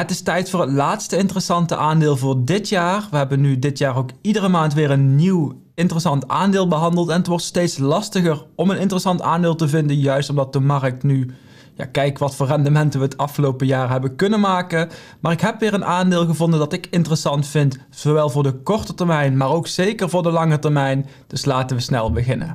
Het is tijd voor het laatste interessante aandeel voor dit jaar. We hebben nu dit jaar ook iedere maand weer een nieuw interessant aandeel behandeld. En het wordt steeds lastiger om een interessant aandeel te vinden. Juist omdat de markt nu ja, kijk wat voor rendementen we het afgelopen jaar hebben kunnen maken. Maar ik heb weer een aandeel gevonden dat ik interessant vind, zowel voor de korte termijn, maar ook zeker voor de lange termijn. Dus laten we snel beginnen.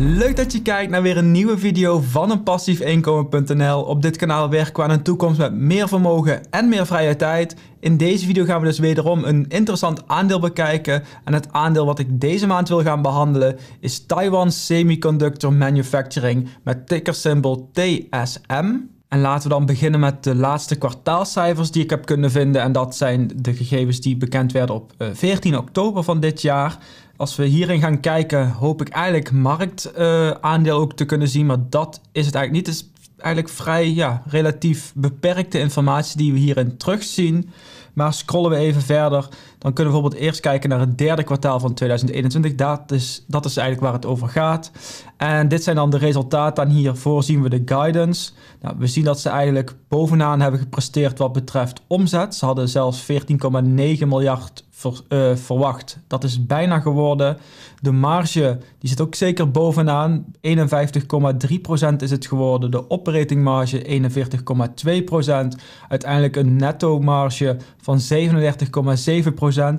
Leuk dat je kijkt naar weer een nieuwe video van een passiefinkomen.nl. Op dit kanaal werken we aan een toekomst met meer vermogen en meer vrije tijd. In deze video gaan we dus wederom een interessant aandeel bekijken. En het aandeel wat ik deze maand wil gaan behandelen is Taiwan Semiconductor Manufacturing met tickersymbol TSM. En laten we dan beginnen met de laatste kwartaalcijfers die ik heb kunnen vinden. En dat zijn de gegevens die bekend werden op 14 eh, oktober van dit jaar. Als we hierin gaan kijken, hoop ik eigenlijk marktaandeel eh, ook te kunnen zien. Maar dat is het eigenlijk niet. Het is eigenlijk vrij ja, relatief beperkte informatie die we hierin terugzien. Maar scrollen we even verder, dan kunnen we bijvoorbeeld eerst kijken naar het derde kwartaal van 2021. Dat is, dat is eigenlijk waar het over gaat. En dit zijn dan de resultaten. En hiervoor zien we de guidance. Nou, we zien dat ze eigenlijk bovenaan hebben gepresteerd wat betreft omzet. Ze hadden zelfs 14,9 miljard eh, verwacht. Dat is bijna geworden. De marge die zit ook zeker bovenaan. 51,3% is het geworden. De operating marge 41,2%. Uiteindelijk een netto marge van 37,7%. Uh,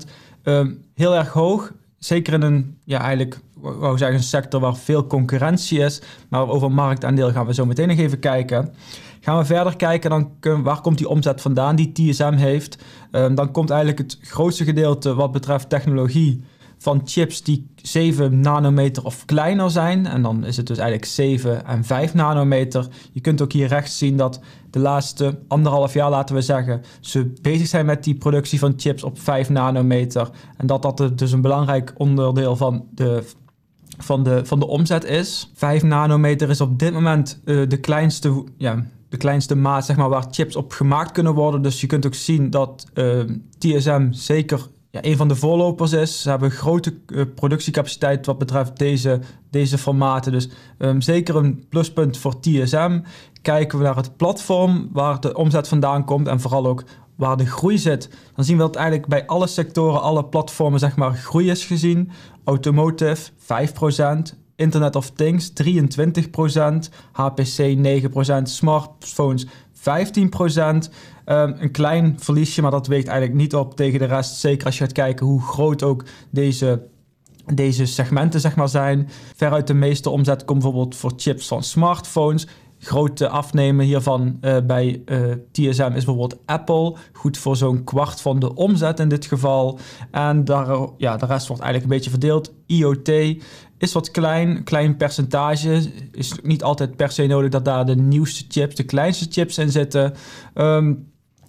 ehm, heel erg hoog. Zeker in een, ja, eigenlijk, wou zeggen, een sector waar veel concurrentie is. Maar over marktaandeel gaan we zo meteen nog even kijken. Gaan we verder kijken, dan kun, waar komt die omzet vandaan die TSM heeft? Ehm, dan komt eigenlijk het grootste gedeelte wat betreft technologie van chips die 7 nanometer of kleiner zijn. En dan is het dus eigenlijk 7 en 5 nanometer. Je kunt ook hier rechts zien dat de laatste anderhalf jaar, laten we zeggen, ze bezig zijn met die productie van chips op 5 nanometer. En dat dat dus een belangrijk onderdeel van de van de, van de omzet is. 5 nanometer is op dit moment eh, de kleinste ja, de kleinste maat zeg maar, waar chips op gemaakt kunnen worden. Dus je kunt ook zien dat TSM ehm, zeker ja, een van de voorlopers is. Ze hebben grote eh, productiecapaciteit wat betreft deze, deze formaten. Dus ehm, zeker een pluspunt voor TSM. Kijken we naar het platform waar de omzet vandaan komt en vooral ook waar de groei zit. Dan zien we dat eigenlijk bij alle sectoren, alle platformen zeg maar groei is gezien. Automotive 5%, Internet of Things 23%, HPC 9%, smartphones 15%. Um, ehm, een klein verliesje, maar dat weegt eigenlijk niet op tegen de rest. Zeker als je gaat kijken hoe groot ook deze, deze segmenten zeg maar, zijn. Veruit de meeste omzet komt bijvoorbeeld voor chips van smartphones grote afnemer hiervan eh, bij uh, eh, TSM is bijvoorbeeld Apple. Goed voor zo'n kwart van de omzet in dit geval. En daar, ja, de rest wordt eigenlijk een beetje verdeeld. IoT is wat klein, klein percentage. Is niet altijd per se nodig dat daar de nieuwste chips, de kleinste chips in zitten. Ehm,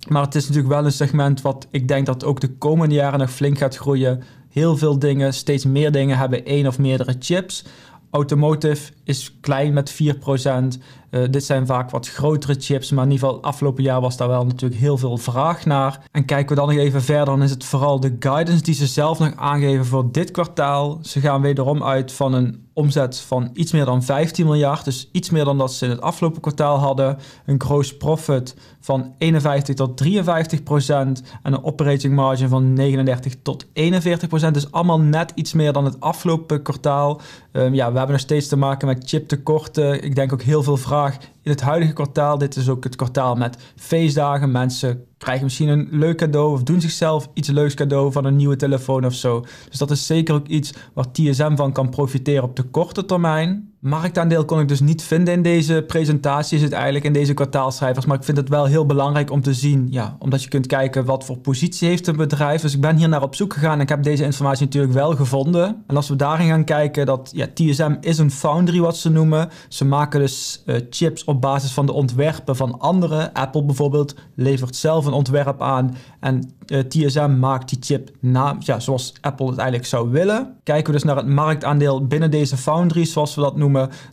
maar het is natuurlijk wel een segment wat ik denk dat ook de komende jaren nog flink gaat groeien. Heel veel dingen, steeds meer dingen hebben één of meerdere chips. Automotive is klein met 4%. Uh, eh, dit zijn vaak wat grotere chips, maar in ieder geval afgelopen jaar was daar wel natuurlijk heel veel vraag naar. En kijken we dan nog even verder, dan is het vooral de guidance die ze zelf nog aangeven voor dit kwartaal. Ze gaan wederom uit van een omzet van iets meer dan 15 miljard. Dus iets meer dan dat ze in het afgelopen kwartaal hadden. Een gross profit van 51 tot 53 procent. En een operating margin van 39 tot 41 procent. Dus allemaal net iets meer dan het afgelopen kwartaal. Ehm, ja, we hebben nog steeds te maken met chiptekorten. Ik denk ook heel veel vraag het huidige kwartaal. Dit is ook het kwartaal met feestdagen. Mensen krijgen misschien een leuk cadeau of doen zichzelf iets leuks cadeau van een nieuwe telefoon of zo. Dus dat is zeker ook iets waar TSM van kan profiteren op de korte termijn. Marktaandeel kon ik dus niet vinden in deze presentatie, is het eigenlijk in deze kwartaalschrijvers, Maar ik vind het wel heel belangrijk om te zien, ja, omdat je kunt kijken wat voor positie heeft een bedrijf. Dus ik ben hier naar op zoek gegaan en ik heb deze informatie natuurlijk wel gevonden. En als we daarin gaan kijken, dat ja, TSM is een foundry wat ze noemen. Ze maken dus eh, chips op basis van de ontwerpen van anderen. Apple bijvoorbeeld levert zelf een ontwerp aan en eh, TSM maakt die chip na, ja, zoals Apple het eigenlijk zou willen. Kijken we dus naar het marktaandeel binnen deze foundry, zoals we dat noemen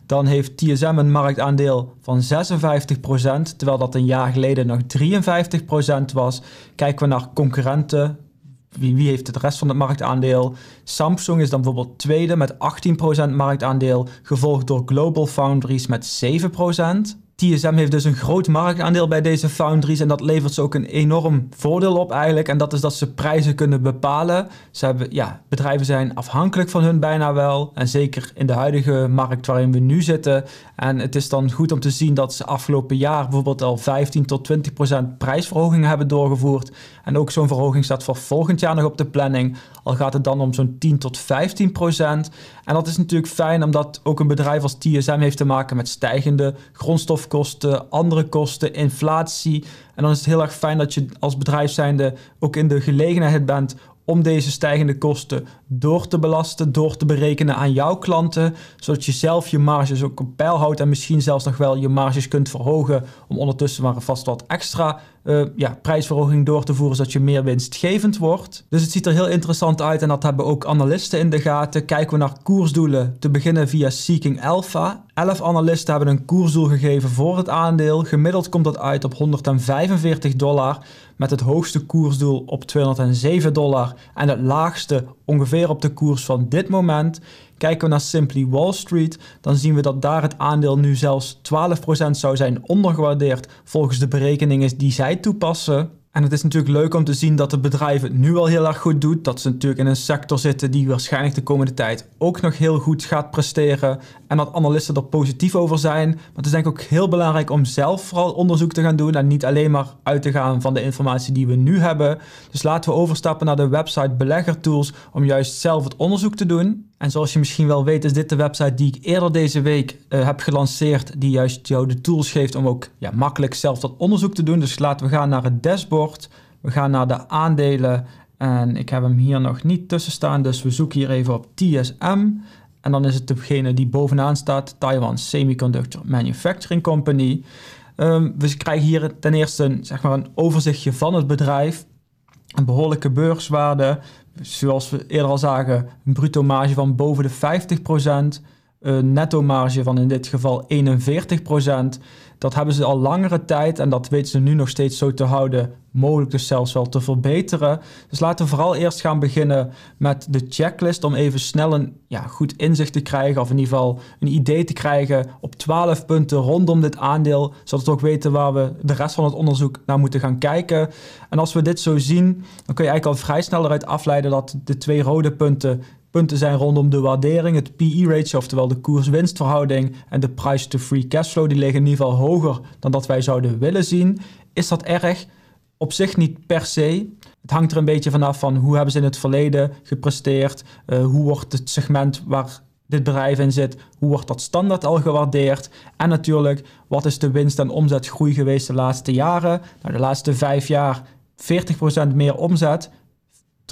dan heeft TSM een marktaandeel van 56%, terwijl dat een jaar geleden nog 53% was. Kijken we naar concurrenten, wie, wie, heeft het rest van het marktaandeel? Samsung is dan bijvoorbeeld tweede met 18% marktaandeel, gevolgd door Global Foundries met 7%. TSM heeft dus een groot marktaandeel bij deze foundries en dat levert ze ook een enorm voordeel op eigenlijk. En dat is dat ze prijzen kunnen bepalen. Ze hebben, ja, bedrijven zijn afhankelijk van hun bijna wel. En zeker in de huidige markt waarin we nu zitten. En het is dan goed om te zien dat ze afgelopen jaar bijvoorbeeld al 15 tot 20 procent prijsverhogingen hebben doorgevoerd. En ook zo'n verhoging staat voor volgend jaar nog op de planning. Al gaat het dan om zo'n 10 tot 15 procent. En dat is natuurlijk fijn omdat ook een bedrijf als TSM heeft te maken met stijgende grondstof kosten, andere kosten, inflatie. En dan is het heel erg fijn dat je als bedrijf zijnde ook in de gelegenheid bent om deze stijgende kosten door te belasten, door te berekenen aan jouw klanten, zodat je zelf je marges ook op peil houdt en misschien zelfs nog wel je marges kunt verhogen om ondertussen maar vast wat extra eh, ja, prijsverhoging door te voeren, zodat je meer winstgevend wordt. Dus het ziet er heel interessant uit en dat hebben ook analisten in de gaten. Kijken we naar koersdoelen, te beginnen via Seeking Alpha. 11 analisten hebben een koersdoel gegeven voor het aandeel. Gemiddeld komt dat uit op 145 dollar met het hoogste koersdoel op 207 dollar en het laagste ongeveer op de koers van dit moment. Kijken we naar Simply Wall Street, dan zien we dat daar het aandeel nu zelfs 12% zou zijn ondergewaardeerd volgens de berekeningen die zij toepassen. En het is natuurlijk leuk om te zien dat het bedrijf het nu al heel erg goed doet. Dat ze natuurlijk in een sector zitten die waarschijnlijk de komende tijd ook nog heel goed gaat presteren. En dat analisten er positief over zijn. Maar het is denk ik ook heel belangrijk om zelf vooral onderzoek te gaan doen. En niet alleen maar uit te gaan van de informatie die we nu hebben. Dus laten we overstappen naar de website Belegger Tools. om juist zelf het onderzoek te doen. En zoals je misschien wel weet is dit de website die ik eerder deze week eh, heb gelanceerd. Die juist jou de tools geeft om ook ja, makkelijk zelf dat onderzoek te doen. Dus laten we gaan naar het dashboard. We gaan naar de aandelen en ik heb hem hier nog niet tussen staan, dus we zoeken hier even op TSM. En dan is het degene die bovenaan staat, Taiwan Semiconductor Manufacturing Company. Ehm, we krijgen hier ten eerste een, zeg maar een overzichtje van het bedrijf. Een behoorlijke beurswaarde, zoals we eerder al zagen, een bruto marge van boven de 50% een netto-marge van in dit geval 41 Dat hebben ze al langere tijd en dat weten ze nu nog steeds zo te houden, mogelijk dus zelfs wel te verbeteren. Dus laten we vooral eerst gaan beginnen met de checklist om even snel een ja, goed inzicht te krijgen of in ieder geval een idee te krijgen op 12 punten rondom dit aandeel, zodat we ook weten waar we de rest van het onderzoek naar moeten gaan kijken. En als we dit zo zien, dan kun je eigenlijk al vrij snel eruit afleiden dat de twee rode punten Punten zijn rondom de waardering, het PE-ratio, oftewel de koers-winstverhouding en de price to free cashflow. Die liggen in ieder geval hoger dan dat wij zouden willen zien. Is dat erg? Op zich niet per se. Het hangt er een beetje vanaf van hoe hebben ze in het verleden gepresteerd, eh, hoe wordt het segment waar dit bedrijf in zit, hoe wordt dat standaard al gewaardeerd en natuurlijk wat is de winst- en omzetgroei geweest de laatste jaren. Nou, de laatste vijf jaar 40% meer omzet,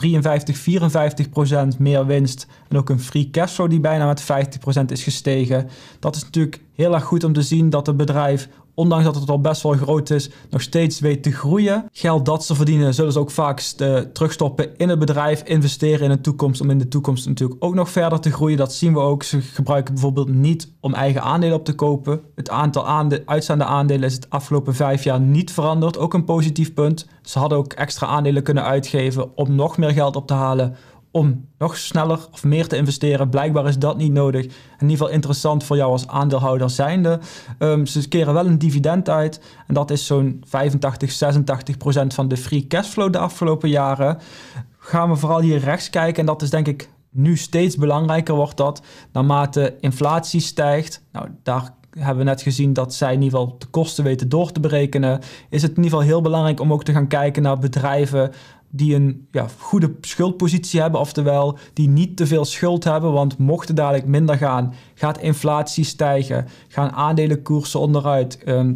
53, 54 procent meer winst. En ook een free flow die bijna met 50 procent is gestegen. Dat is natuurlijk heel erg goed om te zien dat het bedrijf ondanks dat het al best wel groot is, nog steeds weet te groeien. Geld dat ze verdienen zullen ze ook vaak eh, terugstoppen in het bedrijf, investeren in de toekomst om in de toekomst natuurlijk ook nog verder te groeien. Dat zien we ook. Ze gebruiken bijvoorbeeld niet om eigen aandelen op te kopen. Het aantal uitstaande aandelen is het afgelopen vijf jaar niet veranderd. Ook een positief punt. Ze hadden ook extra aandelen kunnen uitgeven om nog meer geld op te halen om nog sneller of meer te investeren. Blijkbaar is dat niet nodig. In ieder geval interessant voor jou als aandeelhouder zijnde. Ehm, ze keren wel een dividend uit. En dat is zo'n 85, 86 procent van de free cashflow de afgelopen jaren. Gaan we vooral hier rechts kijken. En dat is denk ik nu steeds belangrijker wordt dat. Naarmate inflatie stijgt. Nou, daar hebben we net gezien dat zij in ieder geval de kosten weten door te berekenen. Is het in ieder geval heel belangrijk om ook te gaan kijken naar bedrijven die een ja, goede schuldpositie hebben, oftewel die niet te veel schuld hebben, want mocht het dadelijk minder gaan, gaat inflatie stijgen, gaan aandelenkoersen onderuit, ehm,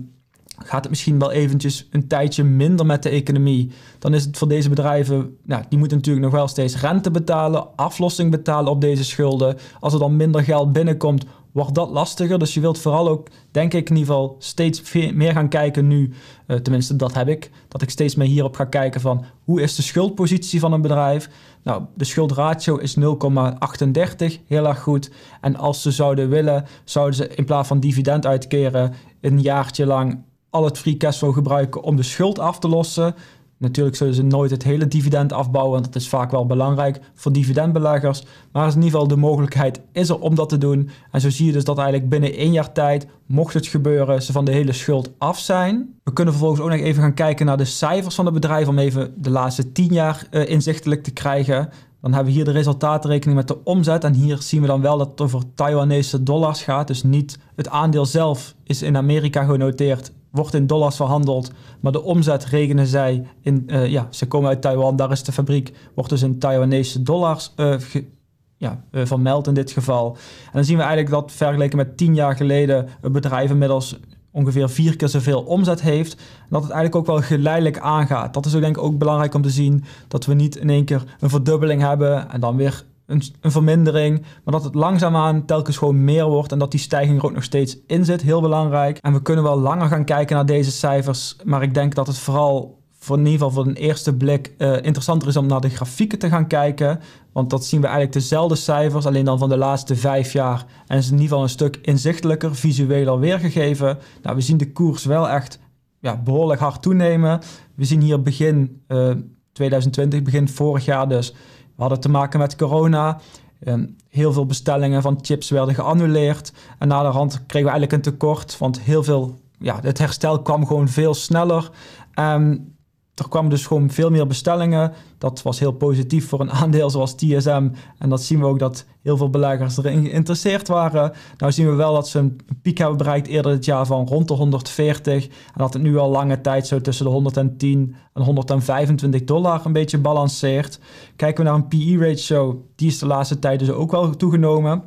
gaat het misschien wel eventjes een tijdje minder met de economie, dan is het voor deze bedrijven, nou, die moeten natuurlijk nog wel steeds rente betalen, aflossing betalen op deze schulden. Als er dan minder geld binnenkomt, wordt dat lastiger. Dus je wilt vooral ook, denk ik in ieder geval, steeds meer gaan kijken nu. Eh, tenminste, dat heb ik. Dat ik steeds meer hierop ga kijken van hoe is de schuldpositie van een bedrijf. Nou, de schuldratio is 0,38, heel erg goed. En als ze zouden willen, zouden ze in plaats van dividend uitkeren, een jaartje lang al het free flow gebruiken om de schuld af te lossen. Natuurlijk zullen ze nooit het hele dividend afbouwen, want dat is vaak wel belangrijk voor dividendbeleggers. Maar in ieder geval de mogelijkheid is er om dat te doen. En zo zie je dus dat eigenlijk binnen één jaar tijd, mocht het gebeuren, ze van de hele schuld af zijn. We kunnen vervolgens ook nog even gaan kijken naar de cijfers van het bedrijf om even de laatste tien jaar eh, inzichtelijk te krijgen. Dan hebben we hier de resultatenrekening met de omzet. En hier zien we dan wel dat het over Taiwanese dollars gaat. Dus niet het aandeel zelf is in Amerika genoteerd wordt in dollars verhandeld, maar de omzet rekenen zij in, eh, ja, ze komen uit Taiwan, daar is de fabriek, wordt dus in Taiwanese dollars eh, ja, uh, vermeld in dit geval. En dan zien we eigenlijk dat vergeleken met tien jaar geleden het bedrijf inmiddels ongeveer vier keer zoveel omzet heeft. En dat het eigenlijk ook wel geleidelijk aangaat. Dat is ook denk ik ook belangrijk om te zien, dat we niet in één keer een verdubbeling hebben en dan weer een, een, vermindering. Maar dat het langzaamaan telkens gewoon meer wordt en dat die stijging er ook nog steeds in zit. Heel belangrijk. En we kunnen wel langer gaan kijken naar deze cijfers. Maar ik denk dat het vooral voor in ieder geval voor een eerste blik eh, interessanter is om naar de grafieken te gaan kijken. Want dat zien we eigenlijk dezelfde cijfers, alleen dan van de laatste vijf jaar. En is in ieder geval een stuk inzichtelijker, visueler weergegeven. Nou, we zien de koers wel echt ja, behoorlijk hard toenemen. We zien hier begin 2020, eh, begin vorig jaar dus, hadden te maken met corona. Ehm, heel veel bestellingen van chips werden geannuleerd. En na de naderhand kregen we eigenlijk een tekort, want heel veel, ja, het herstel kwam gewoon veel sneller. Um, er kwamen dus gewoon veel meer bestellingen. Dat was heel positief voor een aandeel zoals TSM. En dat zien we ook dat heel veel beleggers erin geïnteresseerd waren. Nou zien we wel dat ze een piek hebben bereikt eerder dit jaar van rond de 140. En dat het nu al lange tijd zo tussen de 110 en 125 dollar een beetje balanceert. Kijken we naar een PE-ratio, die is de laatste tijd dus ook wel toegenomen.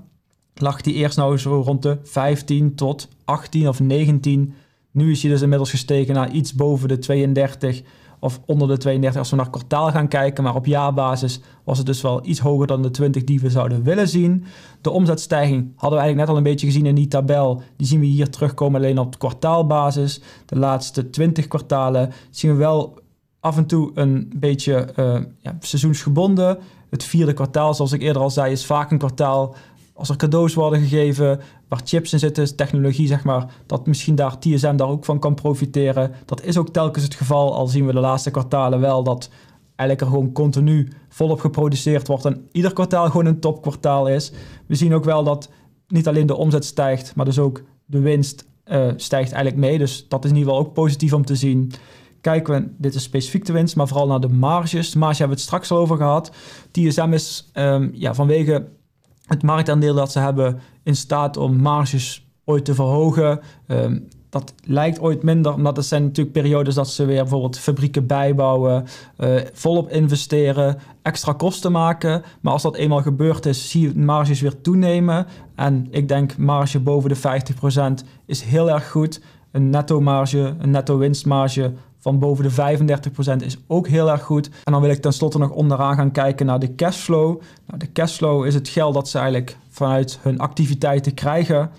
Lag die eerst nou zo rond de 15 tot 18 of 19. Nu is hij dus inmiddels gestegen naar iets boven de 32 of onder de 32 als we naar kwartaal gaan kijken. Maar op jaarbasis was het dus wel iets hoger dan de 20 die we zouden willen zien. De omzetstijging hadden we eigenlijk net al een beetje gezien in die tabel. Die zien we hier terugkomen alleen op kwartaalbasis. De laatste 20 kwartalen zien we wel af en toe een beetje eh, ja, seizoensgebonden. Het vierde kwartaal, zoals ik eerder al zei, is vaak een kwartaal als er cadeaus worden gegeven, waar chips in zitten, technologie zeg maar, dat misschien daar TSM daar ook van kan profiteren. Dat is ook telkens het geval, al zien we de laatste kwartalen wel dat eigenlijk er gewoon continu volop geproduceerd wordt en ieder kwartaal gewoon een topkwartaal is. We zien ook wel dat niet alleen de omzet stijgt, maar dus ook de winst eh, stijgt eigenlijk mee. Dus dat is in ieder geval ook positief om te zien. Kijken we, dit is specifiek de winst, maar vooral naar de marges. marge hebben we het straks al over gehad. TSM is ehm, ja, vanwege het marktaandeel dat ze hebben in staat om marges ooit te verhogen. Ehm, dat lijkt ooit minder, omdat er zijn natuurlijk periodes dat ze weer bijvoorbeeld fabrieken bijbouwen, eh, volop investeren, extra kosten maken. Maar als dat eenmaal gebeurd is, zie je marges weer toenemen. En ik denk marge boven de 50% is heel erg goed. Een netto marge, een netto winstmarge van boven de 35% is ook heel erg goed. En dan wil ik tenslotte nog onderaan gaan kijken naar de cashflow. Nou, de cashflow is het geld dat ze eigenlijk vanuit hun activiteiten krijgen.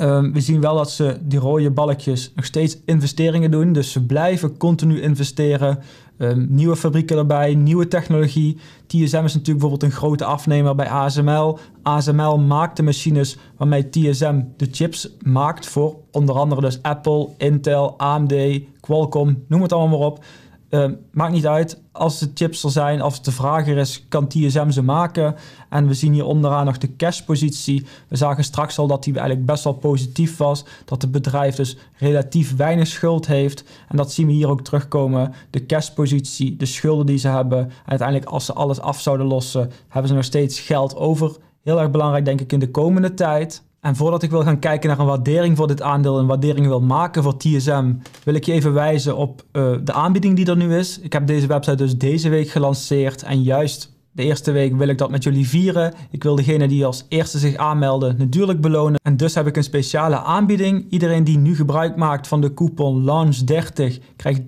Ehm, we zien wel dat ze die rode balkjes nog steeds investeringen doen. Dus ze blijven continu investeren. Ehm, nieuwe fabrieken erbij, nieuwe technologie. TSM is natuurlijk bijvoorbeeld een grote afnemer bij ASML. ASML maakt de machines waarmee TSM de chips maakt voor onder andere dus Apple, Intel, AMD, Qualcomm, noem het allemaal maar op. Ehm, maakt niet uit. Als de chips er zijn, als het de vraag er is, kan TSM ze maken. En we zien hier onderaan nog de cashpositie. We zagen straks al dat die eigenlijk best wel positief was. Dat het bedrijf dus relatief weinig schuld heeft. En dat zien we hier ook terugkomen. De cashpositie, de schulden die ze hebben. En uiteindelijk als ze alles af zouden lossen, hebben ze nog steeds geld over. Heel erg belangrijk denk ik in de komende tijd. En voordat ik wil gaan kijken naar een waardering voor dit aandeel een waardering wil maken voor TSM, wil ik je even wijzen op eh, de aanbieding die er nu is. Ik heb deze website dus deze week gelanceerd en juist de eerste week wil ik dat met jullie vieren. Ik wil degene die als eerste zich aanmelden natuurlijk belonen. En dus heb ik een speciale aanbieding. Iedereen die nu gebruik maakt van de coupon LAUNCH30 krijgt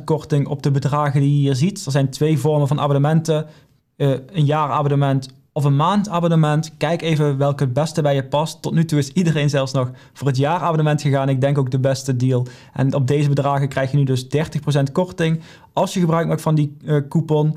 30% korting op de bedragen die je hier ziet. Er zijn twee vormen van abonnementen. Uh, een jaarabonnement of een maandabonnement. Kijk even welke het beste bij je past. Tot nu toe is iedereen zelfs nog voor het jaarabonnement gegaan. Ik denk ook de beste deal. En op deze bedragen krijg je nu dus 30% korting als je gebruik maakt van die eh, coupon.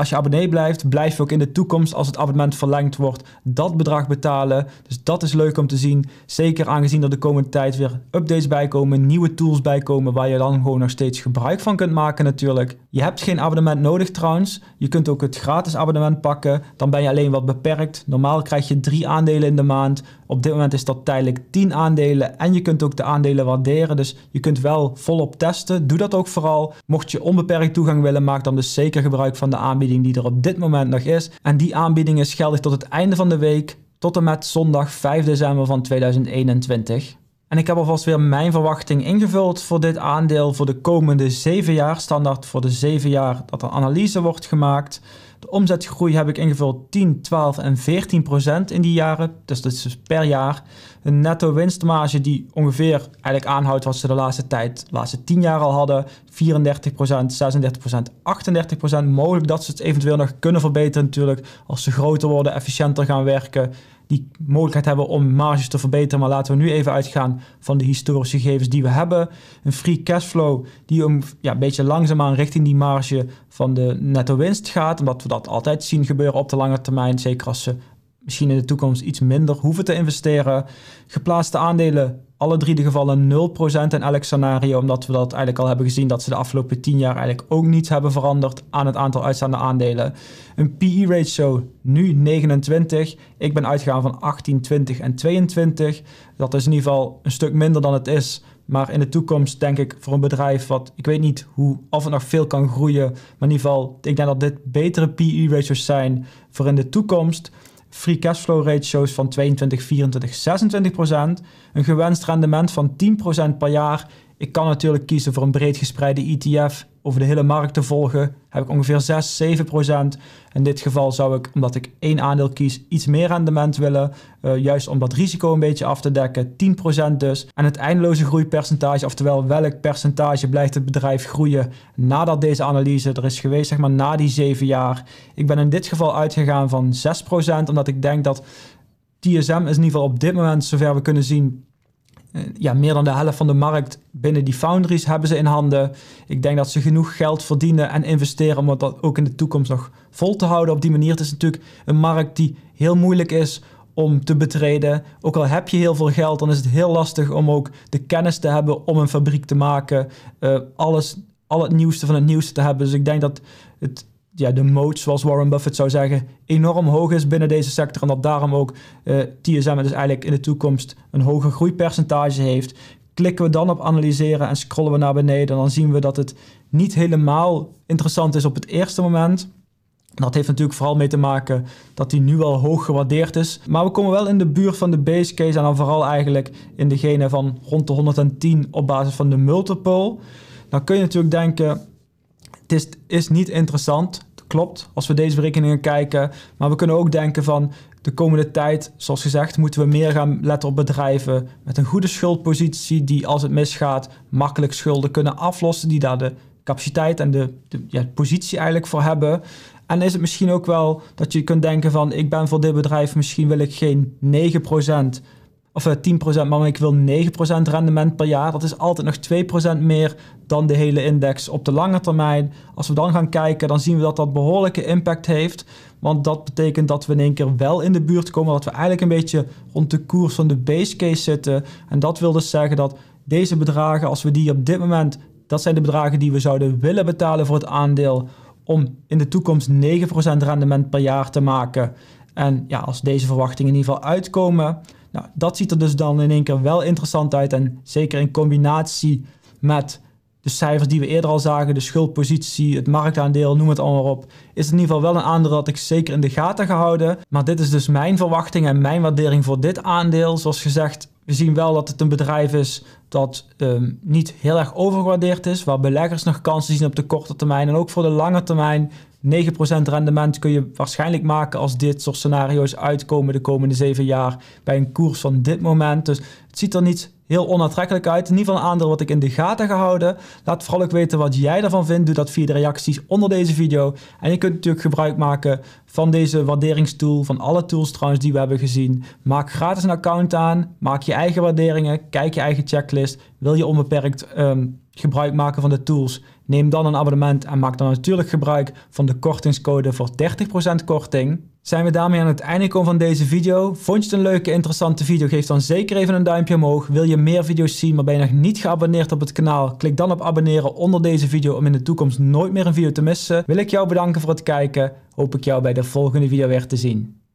Als je abonnee blijft, blijf je ook in de toekomst als het abonnement verlengd wordt dat bedrag betalen. Dus dat is leuk om te zien. Zeker aangezien er de komende tijd weer updates bijkomen, nieuwe tools bijkomen waar je dan gewoon nog steeds gebruik van kunt maken natuurlijk. Je hebt geen abonnement nodig trouwens. Je kunt ook het gratis abonnement pakken. Dan ben je alleen wat beperkt. Normaal krijg je drie aandelen in de maand. Op dit moment is dat tijdelijk 10 aandelen en je kunt ook de aandelen waarderen. Dus je kunt wel volop testen. Doe dat ook vooral. Mocht je onbeperkt toegang willen, maak dan dus zeker gebruik van de aanbieding die er op dit moment nog is. En die aanbieding is geldig tot het einde van de week, tot en met zondag 5 december van 2021. En ik heb alvast weer mijn verwachting ingevuld voor dit aandeel voor de komende 7 jaar. Standaard voor de 7 jaar dat er analyse wordt gemaakt. De omzetgroei heb ik ingevuld 10, 12 en 14 procent in die jaren. Dus dat is dus per jaar. Een netto winstmarge die ongeveer eigenlijk aanhoudt wat ze de laatste tijd, de laatste 10 jaar al hadden. 34 procent, 36 procent, 38 procent. Mogelijk dat ze het eventueel nog kunnen verbeteren natuurlijk. Als ze groter worden, efficiënter gaan werken die mogelijkheid hebben om marges te verbeteren. Maar laten we nu even uitgaan van de historische gegevens die we hebben. Een free cashflow die ja, een beetje langzaamaan richting die marge van de netto winst gaat. Omdat we dat altijd zien gebeuren op de lange termijn. Zeker als ze misschien in de toekomst iets minder hoeven te investeren. Geplaatste aandelen alle drie de gevallen 0% in elk scenario, omdat we dat eigenlijk al hebben gezien dat ze de afgelopen 10 jaar eigenlijk ook niets hebben veranderd aan het aantal uitstaande aandelen. Een PE-ratio nu 29. Ik ben uitgegaan van 18, 20 en 22. Dat is in ieder geval een stuk minder dan het is. Maar in de toekomst denk ik voor een bedrijf wat ik weet niet hoe of en nog veel kan groeien. Maar in ieder geval, ik denk dat dit betere PE-ratios zijn voor in de toekomst free cashflow ratios van 22, 24, 26 procent, een gewenst rendement van 10 procent per jaar ik kan natuurlijk kiezen voor een breed gespreide ETF over de hele markt te volgen. Heb ik ongeveer 6, 7 procent. In dit geval zou ik, omdat ik één aandeel kies, iets meer rendement willen. Eh, juist om dat risico een beetje af te dekken. 10 procent dus. En het eindeloze groeipercentage, oftewel welk percentage blijft het bedrijf groeien nadat deze analyse er is geweest, zeg maar na die 7 jaar. Ik ben in dit geval uitgegaan van 6 procent, omdat ik denk dat TSM is in ieder geval op dit moment, zover we kunnen zien, eh, ja, meer dan de helft van de markt binnen die foundries hebben ze in handen. Ik denk dat ze genoeg geld verdienen en investeren om dat ook in de toekomst nog vol te houden op die manier. Het is natuurlijk een markt die heel moeilijk is om te betreden. Ook al heb je heel veel geld, dan is het heel lastig om ook de kennis te hebben om een fabriek te maken. Eh, alles, al het nieuwste van het nieuwste te hebben. Dus ik denk dat het ja, de moot, zoals Warren Buffett zou zeggen, enorm hoog is binnen deze sector. En dat daarom ook uh, eh, TSM dus eigenlijk in de toekomst een hoger groeipercentage heeft. Klikken we dan op analyseren en scrollen we naar beneden, dan zien we dat het niet helemaal interessant is op het eerste moment. Dat heeft natuurlijk vooral mee te maken dat hij nu al hoog gewaardeerd is. Maar we komen wel in de buurt van de base case en dan vooral eigenlijk in degene van rond de 110 op basis van de multiple. Dan kun je natuurlijk denken, het is, is niet interessant. Klopt, als we deze berekeningen kijken. Maar we kunnen ook denken van de komende tijd, zoals gezegd, moeten we meer gaan letten op bedrijven met een goede schuldpositie die als het misgaat makkelijk schulden kunnen aflossen, die daar de capaciteit en de, de ja, positie eigenlijk voor hebben. En is het misschien ook wel dat je kunt denken van ik ben voor dit bedrijf misschien wil ik geen 9% of 10%, eh, maar ik wil 9% rendement per jaar. Dat is altijd nog 2% meer dan de hele index op de lange termijn. Als we dan gaan kijken, dan zien we dat dat behoorlijke impact heeft. Want dat betekent dat we in één keer wel in de buurt komen. Dat we eigenlijk een beetje rond de koers van de base case zitten. En dat wil dus zeggen dat deze bedragen, als we die op dit moment, dat zijn de bedragen die we zouden willen betalen voor het aandeel. Om in de toekomst 9% rendement per jaar te maken. En ja, als deze verwachtingen in ieder geval uitkomen, nou, dat ziet er dus dan in één keer wel interessant uit. En zeker in combinatie met de cijfers die we eerder al zagen, de schuldpositie, het marktaandeel, noem het allemaal op, is het in ieder geval wel een aandeel dat ik zeker in de gaten ga houden. Maar dit is dus mijn verwachting en mijn waardering voor dit aandeel. Zoals gezegd, we zien wel dat het een bedrijf is dat ehm, niet heel erg overgewaardeerd is, waar beleggers nog kansen zien op de korte termijn en ook voor de lange termijn 9% rendement kun je waarschijnlijk maken als dit soort scenario's uitkomen de komende 7 jaar bij een koers van dit moment. Dus het ziet er niet heel onaantrekkelijk uit. In ieder geval een aandeel wat ik in de gaten ga houden. Laat vooral ook weten wat jij ervan vindt. Doe dat via de reacties onder deze video. En je kunt natuurlijk gebruik maken van deze waarderingstool, van alle tools trouwens die we hebben gezien. Maak gratis een account aan, maak je eigen waarderingen, kijk je eigen checklist. Wil je onbeperkt ehm, gebruik maken van de tools? Neem dan een abonnement en maak dan natuurlijk gebruik van de kortingscode voor 30% korting. Zijn we daarmee aan het einde gekomen van deze video? Vond je het een leuke, interessante video? Geef dan zeker even een duimpje omhoog. Wil je meer video's zien, maar ben je nog niet geabonneerd op het kanaal? Klik dan op abonneren onder deze video om in de toekomst nooit meer een video te missen. Wil ik jou bedanken voor het kijken. Hoop ik jou bij de volgende video weer te zien.